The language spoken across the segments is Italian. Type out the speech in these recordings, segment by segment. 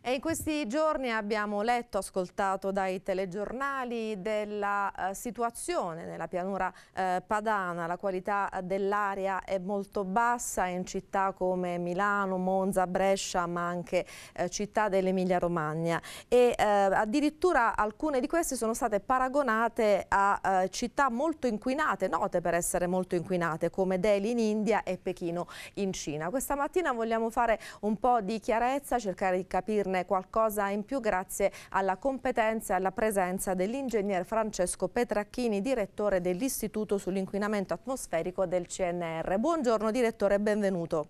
E in questi giorni abbiamo letto, ascoltato dai telegiornali della eh, situazione nella pianura eh, padana, la qualità dell'aria è molto bassa in città come Milano, Monza, Brescia, ma anche eh, città dell'Emilia Romagna e eh, addirittura alcune di queste sono state paragonate a eh, città molto inquinate, note per essere molto inquinate come Delhi in India e Pechino in Cina. Questa mattina vogliamo fare un po' di chiarezza, cercare di capire dirne qualcosa in più grazie alla competenza e alla presenza dell'ingegner Francesco Petracchini, direttore dell'Istituto sull'inquinamento atmosferico del CNR. Buongiorno direttore e benvenuto.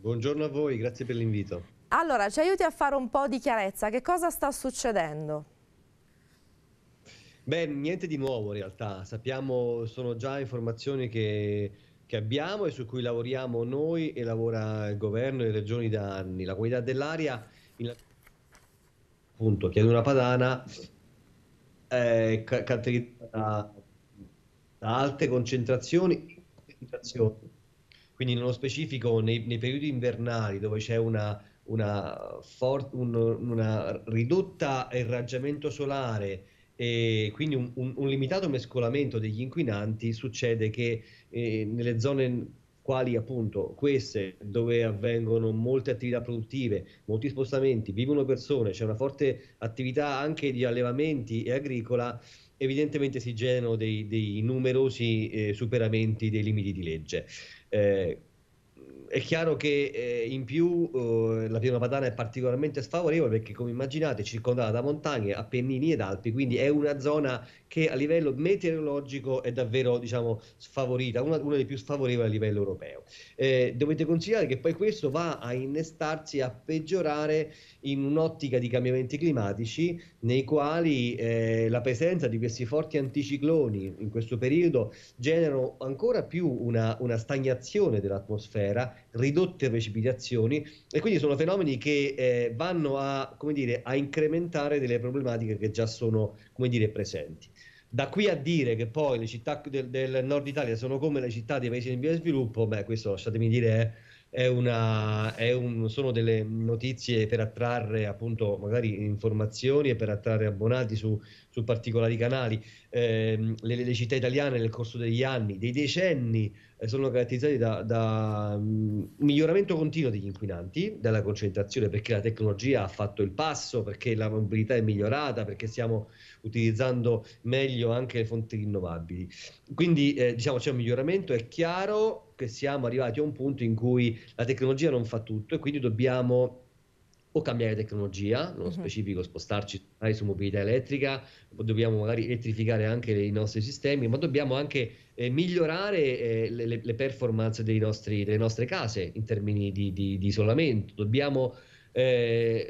Buongiorno a voi, grazie per l'invito. Allora, ci aiuti a fare un po' di chiarezza, che cosa sta succedendo? Beh, niente di nuovo in realtà, sappiamo, sono già informazioni che che abbiamo e su cui lavoriamo noi e lavora il governo e le regioni da anni. La qualità dell'aria, in... appunto, chiede una padana, è caratterizzata da, alte concentrazioni, quindi nello specifico nei, nei periodi invernali dove c'è una, una, for- un, una ridotta irraggiamento solare, e quindi un, un, un limitato mescolamento degli inquinanti succede che eh, nelle zone quali appunto queste dove avvengono molte attività produttive, molti spostamenti, vivono persone, c'è una forte attività anche di allevamenti e agricola, evidentemente si generano dei, dei numerosi eh, superamenti dei limiti di legge. Eh, è chiaro che eh, in più eh, la pianura padana è particolarmente sfavorevole perché come immaginate è circondata da montagne, appennini ed Alpi, quindi è una zona che a livello meteorologico è davvero diciamo, sfavorita, una, una delle più sfavorevoli a livello europeo. Eh, dovete considerare che poi questo va a innestarsi, a peggiorare in un'ottica di cambiamenti climatici nei quali eh, la presenza di questi forti anticicloni in questo periodo generano ancora più una, una stagnazione dell'atmosfera atmosfera, ridotte precipitazioni e quindi sono fenomeni che eh, vanno a, dire, a, incrementare delle problematiche che già sono dire, presenti. Da qui a dire che poi le città del, del, nord Italia sono come le città dei paesi in via di sviluppo, beh, questo lasciatemi dire è, è una, è un, sono delle notizie per attrarre appunto magari informazioni e per attrarre abbonati su, su particolari canali. Eh, le, le città italiane nel corso degli anni, dei decenni, sono caratterizzati da, da um, miglioramento continuo degli inquinanti, dalla concentrazione perché la tecnologia ha fatto il passo, perché la mobilità è migliorata, perché stiamo utilizzando meglio anche le fonti rinnovabili. Quindi eh, diciamo c'è un miglioramento, è chiaro che siamo arrivati a un punto in cui la tecnologia non fa tutto e quindi dobbiamo o cambiare tecnologia, nello uh-huh. specifico spostarci su mobilità elettrica, dobbiamo magari elettrificare anche i nostri sistemi, ma dobbiamo anche eh, migliorare eh, le, le, performance nostri, delle nostre case in termini di, di, di isolamento, dobbiamo eh,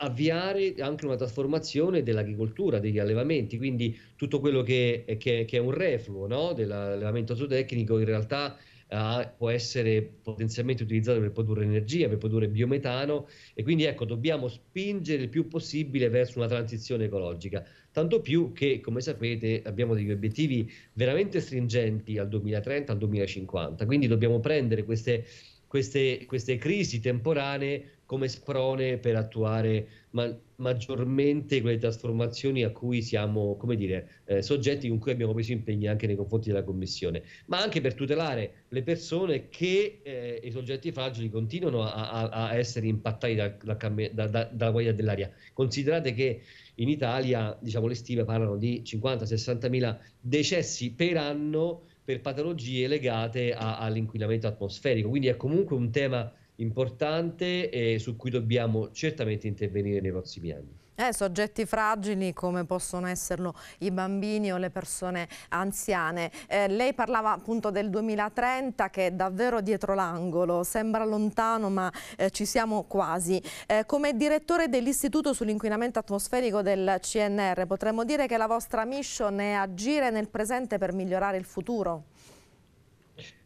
avviare anche una trasformazione dell'agricoltura, degli allevamenti, quindi tutto quello che, che, che è un refluo no? dell'allevamento zootecnico in realtà ah, può essere potenzialmente utilizzato per produrre energia, per produrre biometano e quindi ecco dobbiamo spingere il più possibile verso una transizione ecologica, tanto più che come sapete abbiamo degli obiettivi veramente stringenti al 2030, al 2050, quindi dobbiamo prendere queste, queste, queste crisi temporanee come sprone per attuare ma- maggiormente quelle trasformazioni a cui siamo, come dire, eh, soggetti con cui abbiamo preso impegni anche nei confronti della Commissione, ma anche per tutelare le persone che eh, i soggetti fragili continuano a, a-, a essere impattati dal, dal, da, da, dalla qualità dell'aria. Considerate che in Italia, diciamo, le stime parlano di 50-60 mila decessi per anno per patologie legate a- all'inquinamento atmosferico, quindi è comunque un tema importante e su cui dobbiamo certamente intervenire nei prossimi anni. Eh, soggetti fragili come possono esserlo i bambini o le persone anziane. Eh, lei parlava appunto del 2030 che è davvero dietro l'angolo, sembra lontano ma eh, ci siamo quasi. Eh, come direttore dell'Istituto sull'inquinamento atmosferico del CNR potremmo dire che la vostra mission è agire nel presente per migliorare il futuro?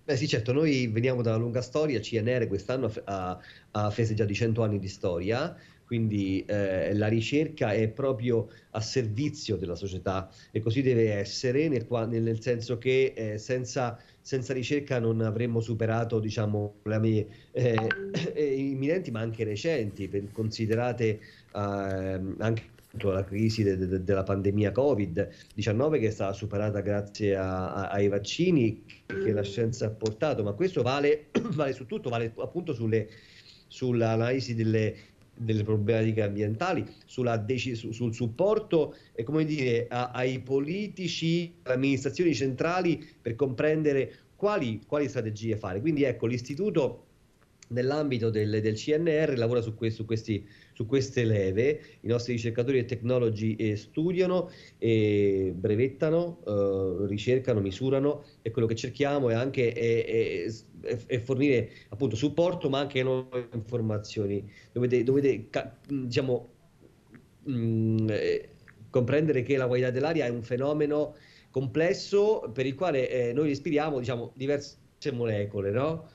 Beh sì, certo, noi veniamo da una lunga storia, CNR quest'anno ha, ha festeggiato i 100 anni di storia, quindi eh, la ricerca è proprio a servizio della società e così deve essere, nel, nel senso che eh, senza, senza, ricerca non avremmo superato diciamo, problemi eh, eh imminenti ma anche recenti, considerate ehm, anche la crisi de, de, della pandemia Covid-19 che è stata superata grazie a, a, ai vaccini che la scienza ha portato, ma questo vale, vale su tutto, vale appunto sulle, sull'analisi delle, delle problematiche ambientali, dec- sul supporto e come dire, a, ai politici, alle amministrazioni centrali per comprendere quali, quali strategie fare. Quindi ecco, l'istituto nell'ambito del, del CNR lavora su, que- su questi su queste leve, i nostri ricercatori e tecnologi eh, studiano, eh, brevettano, ricercano, misurano e quello che cerchiamo è anche è, è, è fornire appunto supporto ma anche nuove informazioni. Dovete, dovete diciamo, mh, eh, comprendere che la qualità dell'aria è un fenomeno complesso per il quale eh, noi respiriamo diciamo, diverse molecole, no?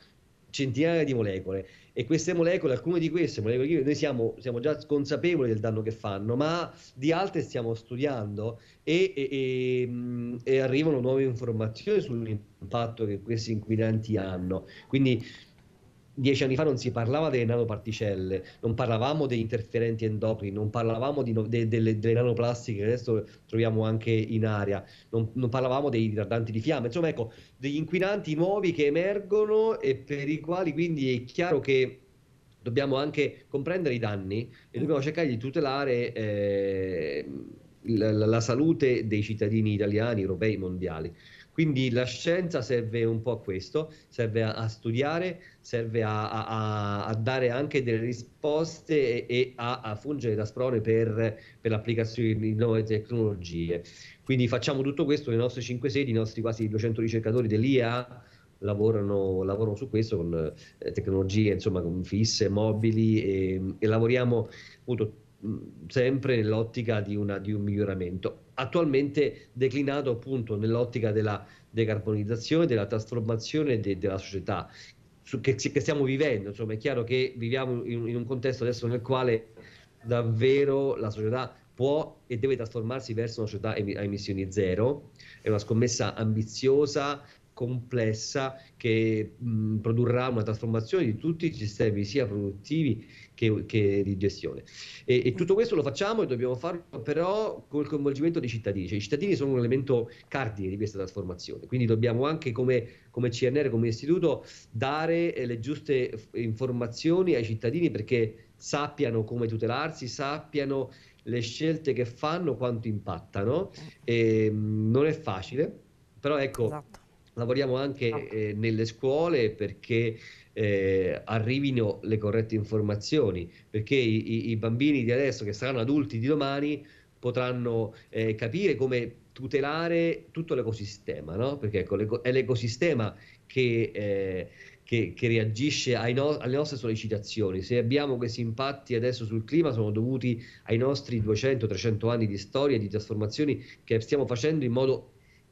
centinaia di molecole e queste molecole, alcune di queste molecole chimiche, noi siamo, siamo, già consapevoli del danno che fanno, ma di altre stiamo studiando e, e, e, mm, arrivano nuove informazioni sull'impatto che questi inquinanti hanno. Quindi dieci anni fa non si parlava delle nanoparticelle, non parlavamo degli interferenti endocrini, non parlavamo di, de, delle, delle, nanoplastiche che adesso troviamo anche in aria, non, non parlavamo dei ritardanti di fiamma, insomma ecco, degli inquinanti nuovi che emergono e per i quali quindi è chiaro che dobbiamo anche comprendere i danni e dobbiamo cercare di tutelare eh, la, la salute dei cittadini italiani, europei, mondiali. Quindi la scienza serve un po' a questo, serve a, a studiare, serve a, a, a, dare anche delle risposte e, e a, fungere da sprone per, per l'applicazione di nuove tecnologie. Quindi facciamo tutto questo, le nostre 5 sedi, i nostri quasi 200 ricercatori dell'IA Lavorano, lavorano, su questo con eh, tecnologie insomma, con fisse, mobili e, e lavoriamo appunto, sempre nell'ottica di, una, di un miglioramento attualmente declinato appunto nell'ottica della decarbonizzazione, della trasformazione de, della società che, che, stiamo vivendo. Insomma, è chiaro che viviamo in, in un contesto adesso nel quale davvero la società può e deve trasformarsi verso una società a emissioni zero. È una scommessa ambiziosa complessa che mh, produrrà una trasformazione di tutti i sistemi sia produttivi che, che di gestione. E, e, tutto questo lo facciamo e dobbiamo farlo però col coinvolgimento dei cittadini, cioè i cittadini sono un elemento cardine di questa trasformazione, quindi dobbiamo anche come, come CNR, come istituto, dare eh, le giuste informazioni ai cittadini perché sappiano come tutelarsi, sappiano le scelte che fanno, quanto impattano. E, mh, ehm, non è facile, però ecco, esatto lavoriamo anche eh, nelle scuole perché eh, arrivino le corrette informazioni, perché i, i, bambini di adesso che saranno adulti di domani potranno eh, capire come tutelare tutto l'ecosistema, no? perché ecco, l'eco- è l'ecosistema che... Eh, che, che, reagisce no- alle nostre sollecitazioni. Se abbiamo questi impatti adesso sul clima sono dovuti ai nostri 200-300 anni di storia e di trasformazioni che stiamo facendo in modo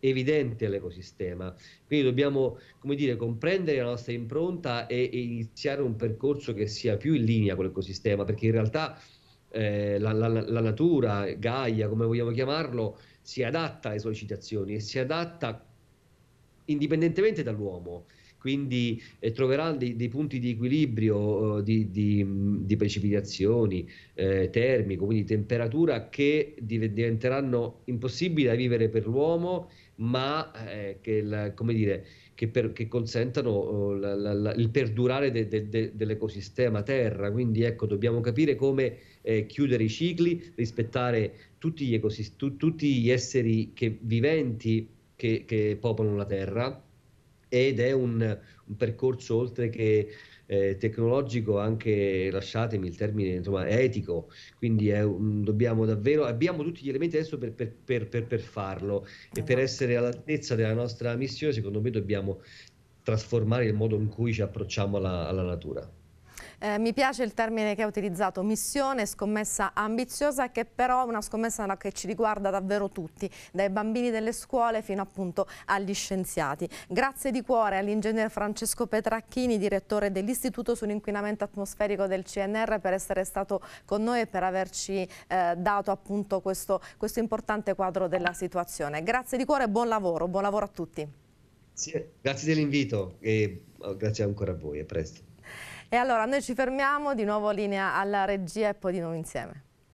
evidente all'ecosistema. Quindi dobbiamo, come dire, comprendere la nostra impronta e, e iniziare un percorso che sia più in linea con l'ecosistema, perché in realtà eh, la, la, la natura, Gaia, come vogliamo chiamarlo, si adatta alle sollecitazioni e si adatta indipendentemente dall'uomo quindi eh, troverà dei, dei, punti di equilibrio eh, di, di, di, precipitazioni, eh, termico, quindi temperatura che diventeranno impossibili da vivere per l'uomo, ma eh, che, la, dire, che, per, che consentano oh, la, la, il perdurare de, de, de, dell'ecosistema terra. Quindi ecco, dobbiamo capire come eh, chiudere i cicli, rispettare tutti gli, tu, tutti gli esseri che, viventi che, che popolano la terra ed è un, un percorso oltre che eh, tecnologico anche lasciatemi il termine insomma, etico quindi un, dobbiamo davvero abbiamo tutti gli elementi adesso per, per, per, per farlo e per esatto. essere all'altezza della nostra missione secondo me dobbiamo trasformare il modo in cui ci approcciamo alla, alla natura eh, mi piace il termine che ha utilizzato, missione, scommessa ambiziosa, che però è una scommessa che ci riguarda davvero tutti, dai bambini delle scuole fino appunto agli scienziati. Grazie di cuore all'ingegner Francesco Petracchini, direttore dell'Istituto sull'inquinamento atmosferico del CNR, per essere stato con noi e per averci eh, dato appunto questo, questo importante quadro della situazione. Grazie di cuore e buon lavoro, buon lavoro a tutti. Grazie, grazie dell'invito e oh, grazie ancora a voi, a presto. E allora noi ci fermiamo, di nuovo linea alla regia e poi di nuovo insieme.